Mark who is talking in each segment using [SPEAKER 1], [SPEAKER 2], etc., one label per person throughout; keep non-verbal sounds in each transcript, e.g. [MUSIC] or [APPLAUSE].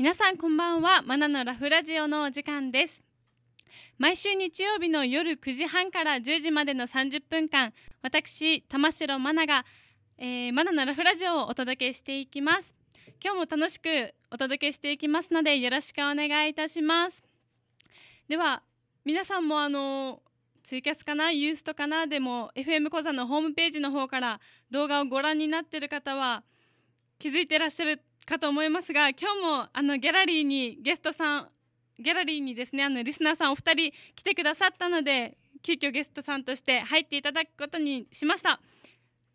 [SPEAKER 1] 皆さんこんばんはマナのラフラジオのお時間です毎週日曜日の夜9時半から10時までの30分間私玉城マナが、えー、マナのラフラジオをお届けしていきます今日も楽しくお届けしていきますのでよろしくお願いいたしますでは皆さんもあのツイキャスかなユーストかなでも FM 講座のホームページの方から動画をご覧になっている方は気づいてらっしゃるかと思いますが今日もあのギャラリーにゲストさんギャラリーにですねあのリスナーさんお二人来てくださったので急遽ゲストさんとして入っていただくことにしました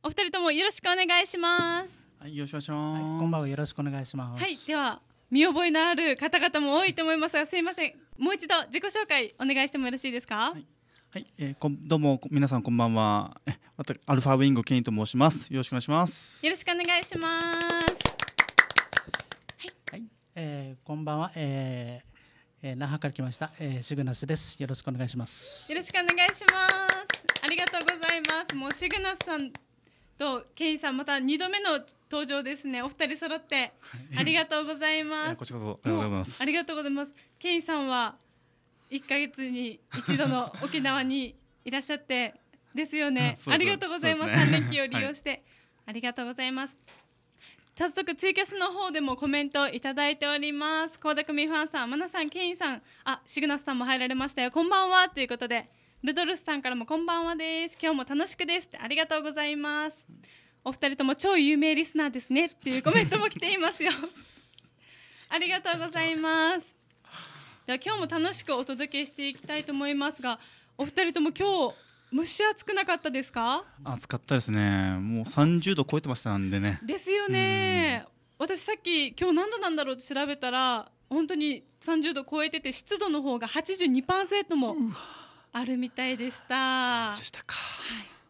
[SPEAKER 1] お二人ともよろしくお願いします
[SPEAKER 2] はいよろしくお願いします、はい、こんばんはよろしくお願いしますは
[SPEAKER 1] いでは見覚えのある方々も多いと思いますがすいませんもう一度自己紹介お願いしてもよろしいですか、はい
[SPEAKER 2] はい、えー、こどうも皆さんこんばんは。えアルファウィングケインと申します。よろしくお願いします。
[SPEAKER 1] よろしくお願いします。
[SPEAKER 2] えー、こんばんは、えーえー、那覇から来ました、えー、シグナスですよろしくお願いします
[SPEAKER 1] よろしくお願いしますありがとうございますもうシグナスさんとケインさんまた2度目の登場ですねお二人揃ってありがとうございますこち
[SPEAKER 2] らこそありがとうございますあり
[SPEAKER 1] がとうございますケインさんは1か月に一度の沖縄にいらっしゃってですよね [LAUGHS] ありがとうございます、ね、3連休を利用して、はい、ありがとうございます早速ツイキャスの方でもコメントいただいております高田組ファンさん天野さんケインさんあシグナスさんも入られましたよこんばんはということでルドルフさんからもこんばんはです今日も楽しくですってありがとうございますお二人とも超有名リスナーですねっていうコメントも来ていますよ [LAUGHS] ありがとうございますでは今日も楽しくお届けしていきたいと思いますがお二人とも今日蒸し暑くなかったですか
[SPEAKER 2] 暑かったですねもう30度超えてましたんでね
[SPEAKER 1] ですよね私さっき今日何度なんだろうって調べたら本当に30度超えてて湿度の方が82%もあるみたいでしたそうでしたか、は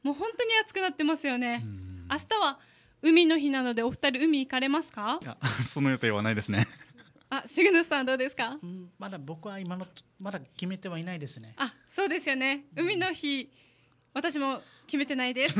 [SPEAKER 1] い、もう本当に暑くなってますよね明日は海の日なのでお二人海行かれますかいや
[SPEAKER 2] [LAUGHS] その予定はないですね
[SPEAKER 1] あ、シグヌさんどうですか、うん、まだ僕は今のまだ決めてはいないですねあ、そうですよね海の日、うん私も決めてないです [LAUGHS]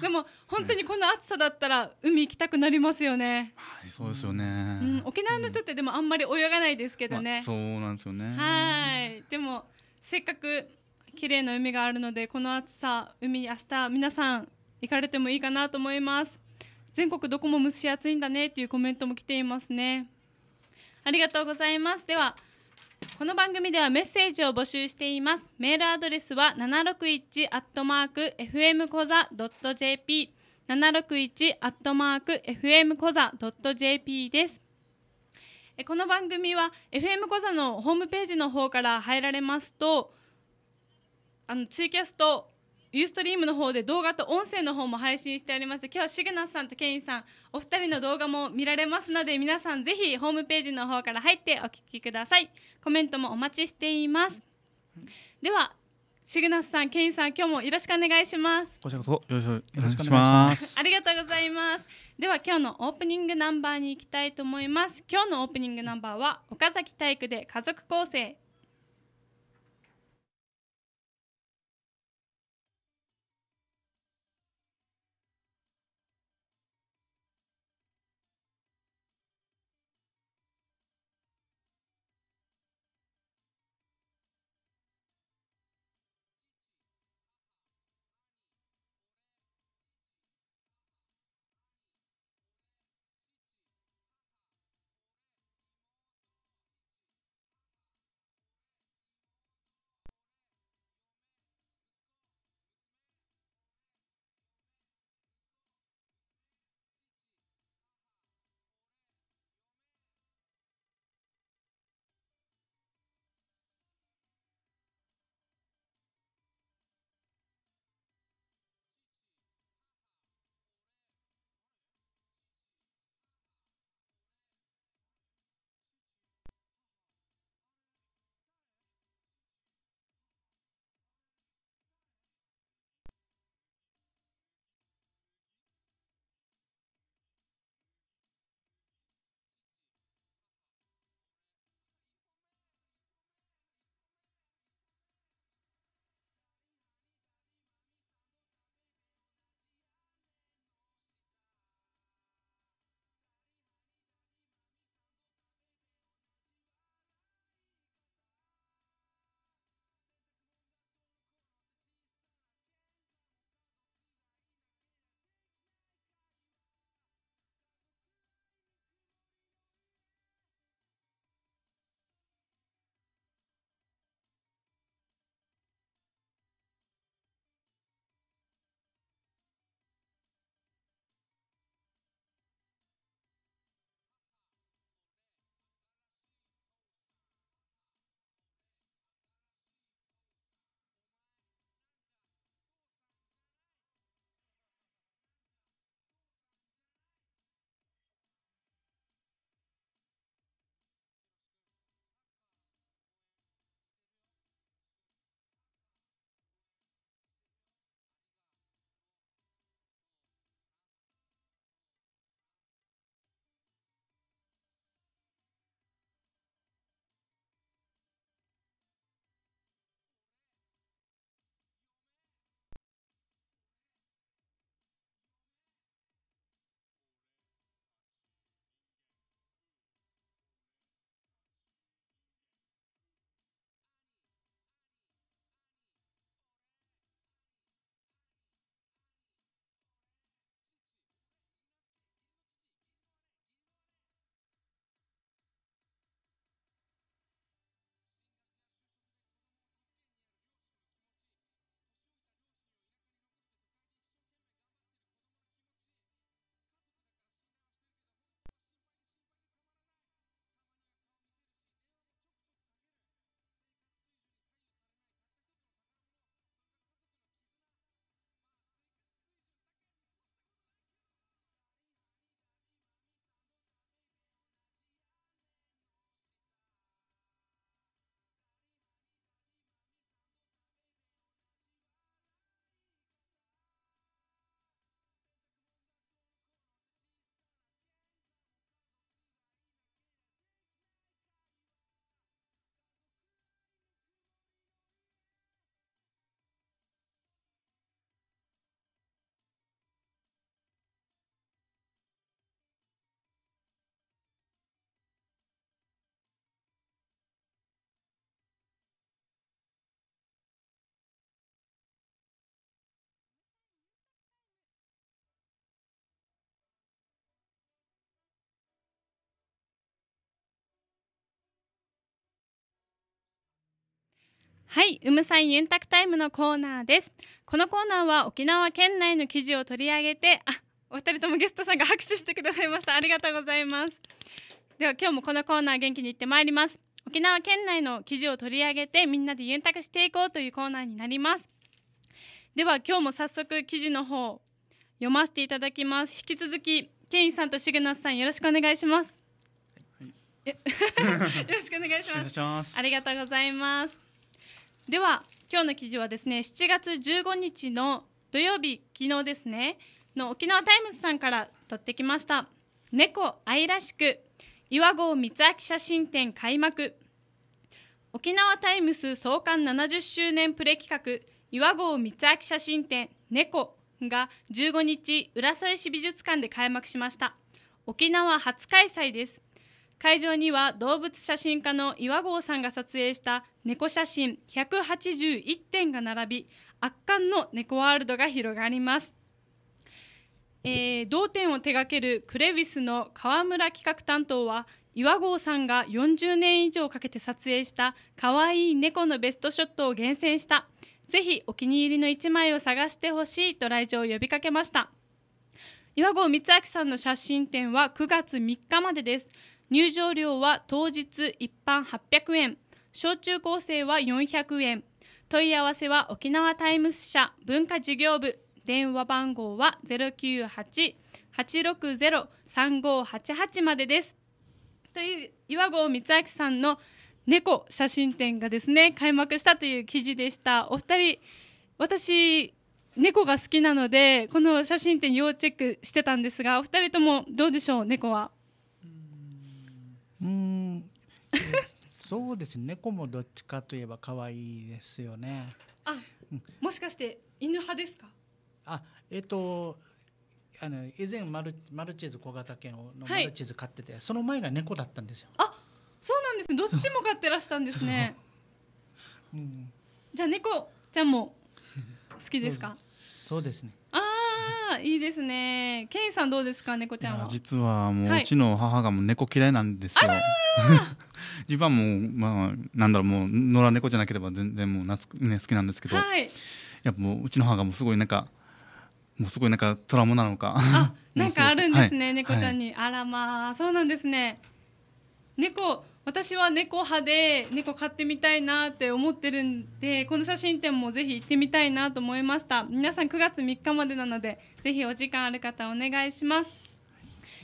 [SPEAKER 1] でも本当にこの暑さだったら海行きたくなりますよね。
[SPEAKER 2] はい、そうですよね、うん、
[SPEAKER 1] 沖縄の人ってでもあんまり泳がないですけどね。まあ、そ
[SPEAKER 2] うなんですよね。
[SPEAKER 1] はい。でもせっかく綺麗な海があるのでこの暑さ海明日皆さん行かれてもいいかなと思います。全国どこも蒸し暑いんだねっていうコメントも来ていますね。ありがとうございます。では。この番組ではメッセージを募集していますメールアドレスは761アットマーク FM 座ドット .jp 761アットマーク FM 座ドット .jp ですこの番組は FM コ座のホームページの方から入られますとあのツイキャストユーストリームの方で動画と音声の方も配信しております今日はシグナスさんとケインさんお二人の動画も見られますので皆さんぜひホームページの方から入ってお聞きくださいコメントもお待ちしていますではシグナスさんケインさん今日もよろしくお願いします
[SPEAKER 2] こちらこそよろしくお願いしますあ
[SPEAKER 1] りがとうございますでは今日のオープニングナンバーに行きたいと思います今日のオープニングナンバーは岡崎体育で家族構成はい、うむさんゆんたくタイムのコーナーです。このコーナーは沖縄県内の記事を取り上げて、あ、お二人ともゲストさんが拍手してくださいました。ありがとうございます。では今日もこのコーナー元気に行ってまいります。沖縄県内の記事を取り上げてみんなでゆんたくしていこうというコーナーになります。では今日も早速記事の方読ませていただきます。引き続きケインさんとシグナスさんよろしくお願いします。はい、[LAUGHS] よろしくお願いします。ありがとうございます。では今日の記事はですね7月15日の土曜日昨日ですねの沖縄タイムズさんから取ってきました猫愛らしく岩合光明写真展開幕沖縄タイムス創刊70周年プレ企画岩合光明写真展猫が15日浦添市美術館で開幕しました沖縄初開催です会場には動物写真家の岩合さんが撮影した猫写真181点が並び圧巻の猫ワールドが広がります、えー、同店を手掛けるクレビスの河村企画担当は岩合さんが40年以上かけて撮影した可愛い猫のベストショットを厳選したぜひお気に入りの1枚を探してほしいと来場を呼びかけました岩合光明さんの写真展は9月3日までです入場料は当日一般800円小中高生は400円問い合わせは沖縄タイムス社文化事業部電話番号は098-860-3588までですという岩合光明さんの猫写真展がですね開幕したという記事でしたお二人私猫が好きなのでこの写真展要チェックしてたんですがお二人ともどうでしょう猫は
[SPEAKER 2] うんそうですね猫もどっちかといえば可愛いですよね
[SPEAKER 1] あ、うん、もしかして犬派ですか
[SPEAKER 2] あえっ、とあの以前マ
[SPEAKER 1] ルマルチーズ小型犬を、のマルチーズ飼ってて、はい、その前が猫だったんですよあそうなんですねどっちも飼ってらしたんですねうん、じゃあ猫ちゃんも好きですか
[SPEAKER 2] [LAUGHS] そうですね
[SPEAKER 1] ああいいですね。ケインさんどうですか猫ちゃんは。
[SPEAKER 2] 実はもう、はい、うちの母がもう猫嫌いなんですよ。[LAUGHS] 自分はもうまあなんだろうもう野良猫じゃなければ全然もうなつね好きなんですけど、はい、やっぱもううちの母がもうすごいなんかもうすごいなんかトラウマなのか。あなんかあるんですね、はい、猫ちゃん
[SPEAKER 1] に、あらまあそうなんですね。猫私は猫派で猫飼ってみたいなって思ってるんでこの写真展もぜひ行ってみたいなと思いました皆さん9月3日までなのでぜひお時間ある方お願いします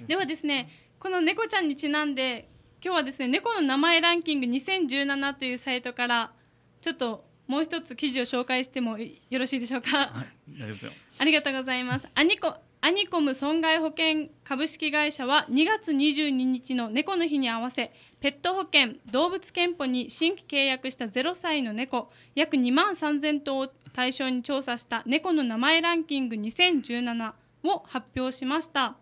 [SPEAKER 1] ではですねこの猫ちゃんにちなんで今日はですね猫の名前ランキング2017というサイトからちょっともう一つ記事を紹介してもよろしいでしょうか、はい、大丈夫ですよありがとうございますアニコアニコム損害保険株式会社は2月22日の猫の日に合わせペット保険動物健保に新規契約した0歳の猫約2万3000頭を対象に調査した猫の名前ランキング2017を発表しました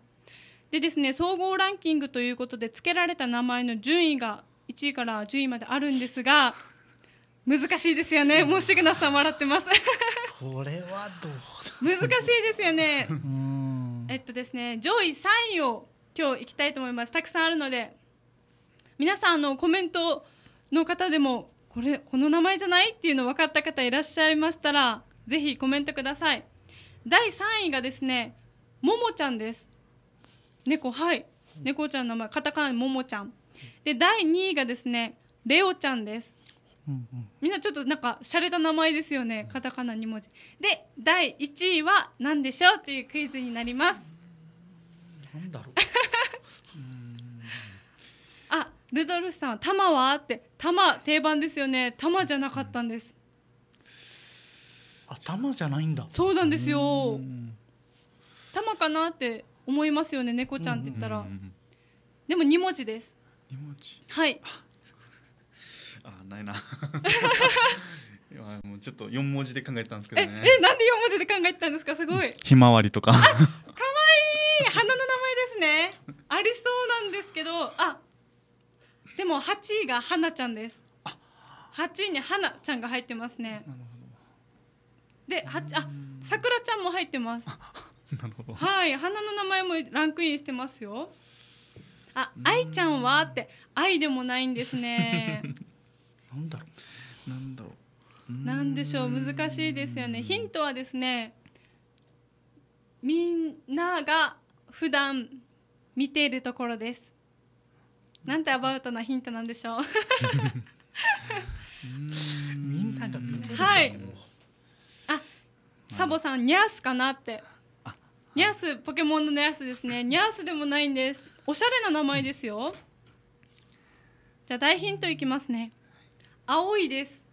[SPEAKER 1] でですね総合ランキングということで付けられた名前の順位が1位から10位まであるんですが難しいですよねもうシグナさん笑ってますこれはどう難しいですよねえっとですね上位3位を今日行きたいと思いますたくさんあるので皆さんのコメントの方でもこれこの名前じゃないっていうの分かった方いらっしゃいましたらぜひコメントください第3位がですねももちゃんです猫はい猫ちゃんの名前カタカナももちゃんで第2位がですねレオちゃんですみんなちょっとなんか洒落た名前ですよねカタカナ2文字で第1位は何でしょうっていうクイズになりますなんだろう [LAUGHS] ルドルフさん「玉は?」って「玉定番ですよね玉じゃなかったんです」
[SPEAKER 2] 頭じゃないんだ
[SPEAKER 1] そうなんですよ玉かなって思いますよね猫ちゃんって言ったらでも二文字です二文字はい [LAUGHS]
[SPEAKER 2] あないな [LAUGHS] もうちょっと四文字で考えたんですけどねええな
[SPEAKER 1] んで四文字で考えたんですかすごい
[SPEAKER 2] ひまわりとか可愛い
[SPEAKER 1] い花の名前ですねありそうなんですけどあでも8位が花ちゃんです8位に花ちゃんが入ってますねで8あ桜ちゃんも入ってます [LAUGHS] はい花の名前もランクインしてますよあ愛ちゃんはって愛でもないんですね [LAUGHS]
[SPEAKER 2] なんだろうなんだろ
[SPEAKER 1] うなんでしょう難しいですよねヒントはですねみんなが普段見ているところですなんてアバウトなヒントなんでしょうみんなが見てるはい、あサボさんニャースかなってニャースポケモンのニャースですねニャースでもないんですおしゃれな名前ですよじゃあ大ヒントいきますね青いです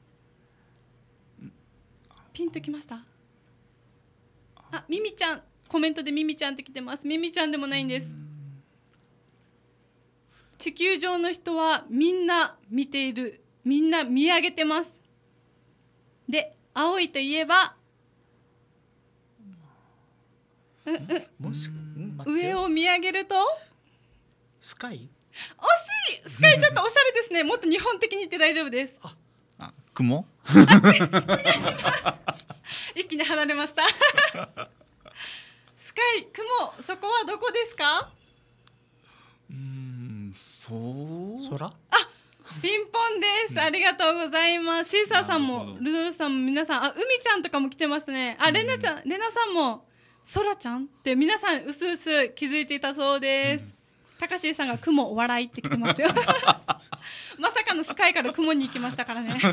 [SPEAKER 1] ピンときましたあミミちゃんコメントでミミちゃんって来てますミミちゃんでもないんです地球上の人はみんな見ているみんな見上げてますで青いといえばうう上を見上げるとスカイ惜しいスカイちょっとおしゃれですねもっと日本的に言って大丈夫ですあ雲 [LAUGHS] 一気に離れました [LAUGHS] スカイ雲そこはどこですか
[SPEAKER 2] そう空あ
[SPEAKER 1] ピンポンです。ありがとうございます。シーサーさんも、ルドルさんも、皆さん、あ、海ちゃんとかも来てましたね。あ、レナちゃん、レナさんも、そらちゃんって皆さん、うすうす気づいていたそうです。たかしさんが雲笑いって来てますよ。[LAUGHS] まさかのスカイから雲に行きましたからね。[LAUGHS] そう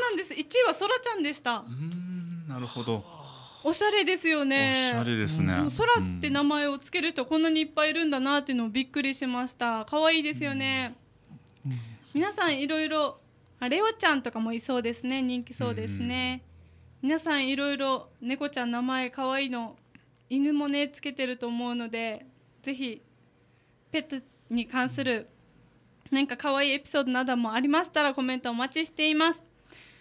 [SPEAKER 1] なんです。一位はそらちゃんでした。う
[SPEAKER 2] ん、なるほど。
[SPEAKER 1] おしゃれですよねおしゃれですね、空って名前をつける人こんなにいっぱいいるんだなっていうのをびっくりしました可愛いですよね、うんうん、皆さんいろいろレオちゃんとかもいそうですね人気そうですね、皆さんいろいろ猫ちゃん名前可愛いの犬もねつけてると思うのでぜひペットに関するんか可愛いエピソードなどもありましたらコメントお待ちしています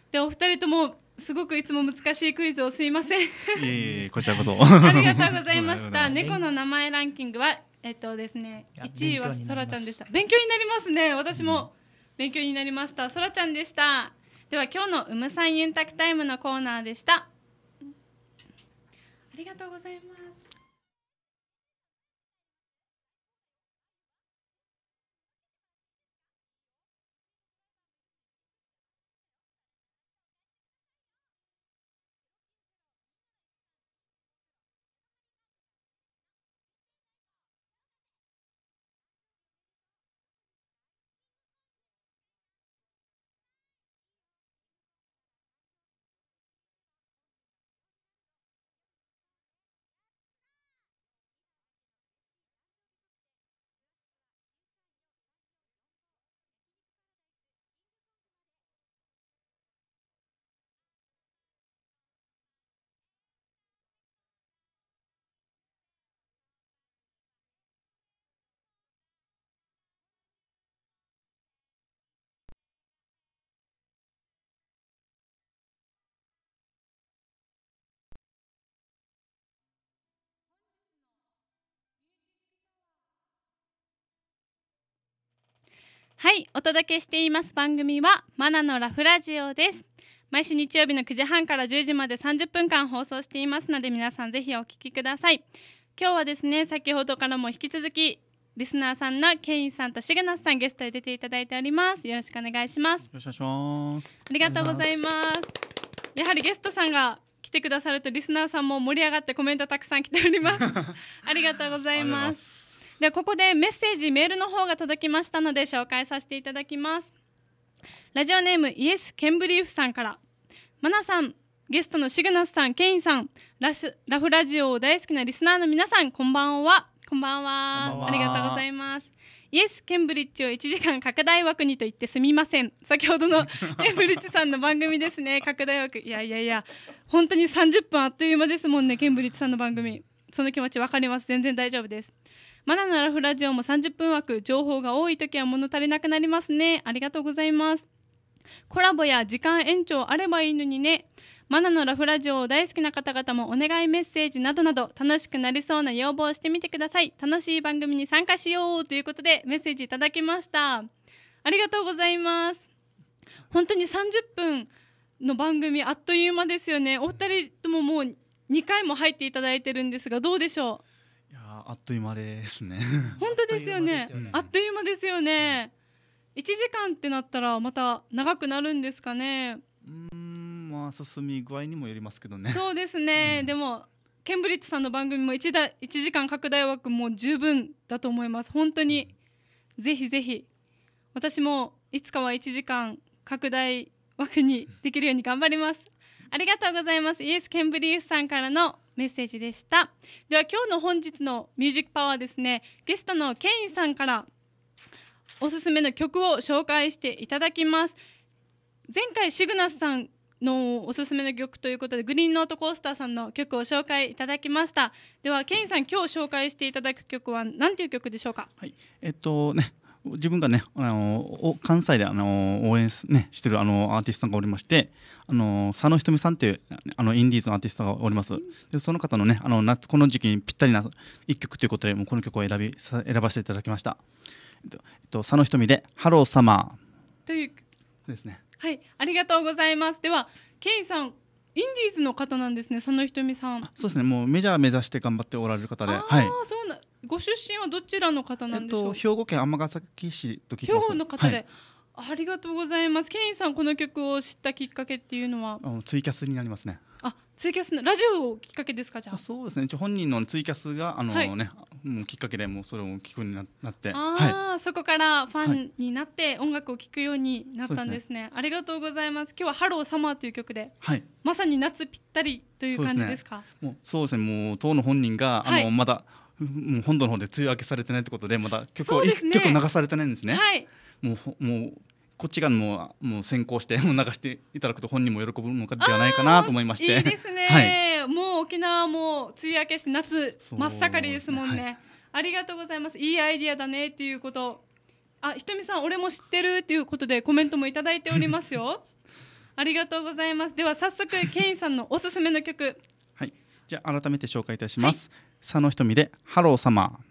[SPEAKER 1] でお二人ともすごくいつも難しいクイズをすいませんい
[SPEAKER 2] えいえこちらこそありがとうございました [LAUGHS] 猫の
[SPEAKER 1] 名前ランキングはえっとですね一位はそらちゃんでした勉強になりますね私も勉強になりましたそらちゃんでしたでは今日のうむさん円卓タイムのコーナーでしたありがとうございますはいお届けしています番組はマナのラフラジオです毎週日曜日の9時半から10時まで30分間放送していますので皆さんぜひお聞きください今日はですね先ほどからも引き続きリスナーさんのケインさんとシグナスさんゲストで出ていただいておりますよろしくお願いしますよ
[SPEAKER 2] ろしくお願いします
[SPEAKER 1] ありがとうございますやはりゲストさんが来てくださるとリスナーさんも盛り上がってコメントたくさん来ております [LAUGHS] ありがとうございますではここでメッセージメールの方が届きましたので紹介させていただきますラジオネームイエス・ケンブリーフさんからマナさんゲストのシグナスさん、ケインさん、ラスラフラジオを大好きなリスナーの皆さん、こんばんは。こんばんは。ありがとうございます。イエス・ケンブリッジを1時間拡大枠にと言ってすみません。先ほどの [LAUGHS] ケンブリッジさんの番組ですね、拡大枠。いやいやいや、本当に30分あっという間ですもんね、ケンブリッジさんの番組。その気持ち分かります。全然大丈夫です。マナのラフラジオも30分枠情報が多いときは物足りなくなりますねありがとうございますコラボや時間延長あればいいのにねマナのラフラジオを大好きな方々もお願いメッセージなどなど楽しくなりそうな要望をしてみてください楽しい番組に参加しようということでメッセージいただきましたありがとうございます本当に30分の番組あっという間ですよねお二人とももう2回も入っていただいてるんですがどうでしょう
[SPEAKER 2] あっという間ですね
[SPEAKER 1] 本当ですよねあっという間ですよね、うん、1時間ってなったらまた長くなるんですかねう
[SPEAKER 2] んまあ進み具合にもよりますけどね
[SPEAKER 1] そうですね、うん、でもケンブリッジさんの番組も 1, だ1時間拡大枠も十分だと思います本当にぜひぜひ私もいつかは1時間拡大枠にできるように頑張りますありがとうございますイエスケンブリッジさんからのメッセージでしたでは今日の本日の「ミュージックパワーですねゲストのケインさんからおすすめの曲を紹介していただきます前回シグナスさんのおすすめの曲ということでグリーンノートコースターさんの曲を紹介いただきましたではケインさん今日紹介していただく曲は何ていう曲でしょうかはい
[SPEAKER 2] えっとね自分がねあの関西であの応援す、ね、してるあのアーティストさんがおりましてあの佐野ひとみさんっていうあのインディーズのアーティストがおりますでその方のねあの夏この時期にぴったりな一曲ということでもうこの曲を選びさ選ばせていただきました、えっと、えっと、佐野ひとみで「ハローサマー」というですね
[SPEAKER 1] はいありがとうございますではケインさんインディーズの方なんですね佐野ひとみさん
[SPEAKER 2] そうですねもうメジャー目指して頑張っておられる方ではい
[SPEAKER 1] そうなんご出身はどちらの方なんでしょう、えっと、兵
[SPEAKER 2] 庫県尼崎市と兵庫の方で、
[SPEAKER 1] はい、ありがとうございますケインさんこの曲を知ったきっかけっていうのは
[SPEAKER 2] あツイキャスになりますね
[SPEAKER 1] あツイキャスのラジオをきっかけですかじゃあそうです
[SPEAKER 2] ね本人のツイキャスがあのね、はい、もうきっかけでもうそれを聞くになってあ、は
[SPEAKER 1] い、そこからファンになって音楽を聴くようになったんですねね、ありがとうございます今日は「ハローサマーという曲で、はい、まさに夏ぴったりという感じですかそ
[SPEAKER 2] うですねもうそうですねもう当の本人があの、まだもう本土の方で梅雨明けされてないってことでまだ曲を、ね、曲流されてないんですね。はい、もうもうこっちがもうもう先行してもう流していただくと本人も喜ぶのではないかなと思いましていいですね、
[SPEAKER 1] はい、もう沖縄も梅雨明けして夏真っ盛りですもんね、はい、ありがとうございますいいアイディアだねっていうことあひとみさん俺も知ってるということでコメントもいただいておりますよ [LAUGHS] ありがとうございますでは早速ケインさんのおすすめの曲
[SPEAKER 2] はいじゃあ改めて紹介いたします、はい佐野瞳で「ハローサマー」